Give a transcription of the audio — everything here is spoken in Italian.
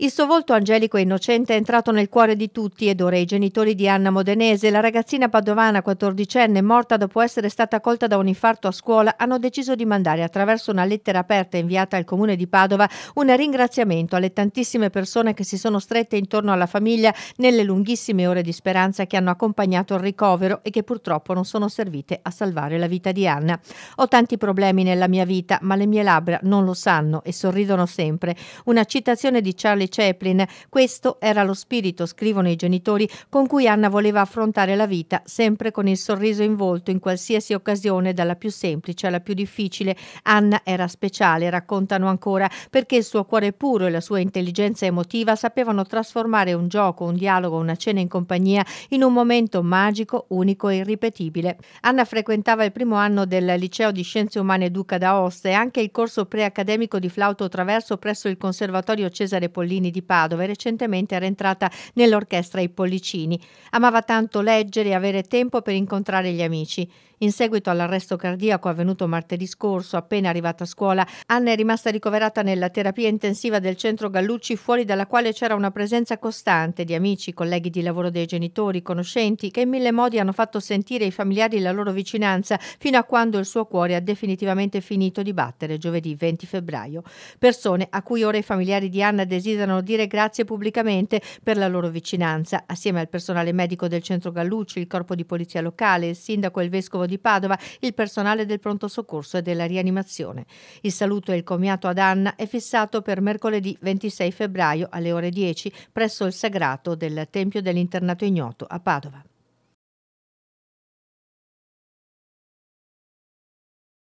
Il suo volto angelico e innocente è entrato nel cuore di tutti ed ora i genitori di Anna Modenese, la ragazzina padovana 14enne morta dopo essere stata colta da un infarto a scuola, hanno deciso di mandare attraverso una lettera aperta inviata al comune di Padova un ringraziamento alle tantissime persone che si sono strette intorno alla famiglia nelle lunghissime ore di speranza che hanno accompagnato il ricovero e che purtroppo non sono servite a salvare la vita di Anna. Ho tanti problemi nella mia vita, ma le mie labbra non lo sanno e sorridono sempre. Una citazione di Charlie Chaplin. Questo era lo spirito, scrivono i genitori, con cui Anna voleva affrontare la vita, sempre con il sorriso in volto in qualsiasi occasione, dalla più semplice alla più difficile. Anna era speciale, raccontano ancora, perché il suo cuore puro e la sua intelligenza emotiva sapevano trasformare un gioco, un dialogo, una cena in compagnia in un momento magico, unico e irripetibile. Anna frequentava il primo anno del liceo di scienze umane Duca d'Aosta e anche il corso preaccademico di flauto traverso presso il Conservatorio Cesare Pollini Paolini di Padova e recentemente era entrata nell'orchestra I Pollicini. Amava tanto leggere e avere tempo per incontrare gli amici. In seguito all'arresto cardiaco avvenuto martedì scorso, appena arrivata a scuola, Anna è rimasta ricoverata nella terapia intensiva del centro Gallucci, fuori dalla quale c'era una presenza costante di amici, colleghi di lavoro dei genitori, conoscenti, che in mille modi hanno fatto sentire ai familiari la loro vicinanza, fino a quando il suo cuore ha definitivamente finito di battere giovedì 20 febbraio. Persone a cui ora i familiari di Anna desiderano possano dire grazie pubblicamente per la loro vicinanza, assieme al personale medico del centro Gallucci, il corpo di polizia locale, il sindaco e il vescovo di Padova, il personale del pronto soccorso e della rianimazione. Il saluto e il commiato ad Anna è fissato per mercoledì 26 febbraio alle ore 10 presso il sagrato del Tempio dell'Internato Ignoto a Padova.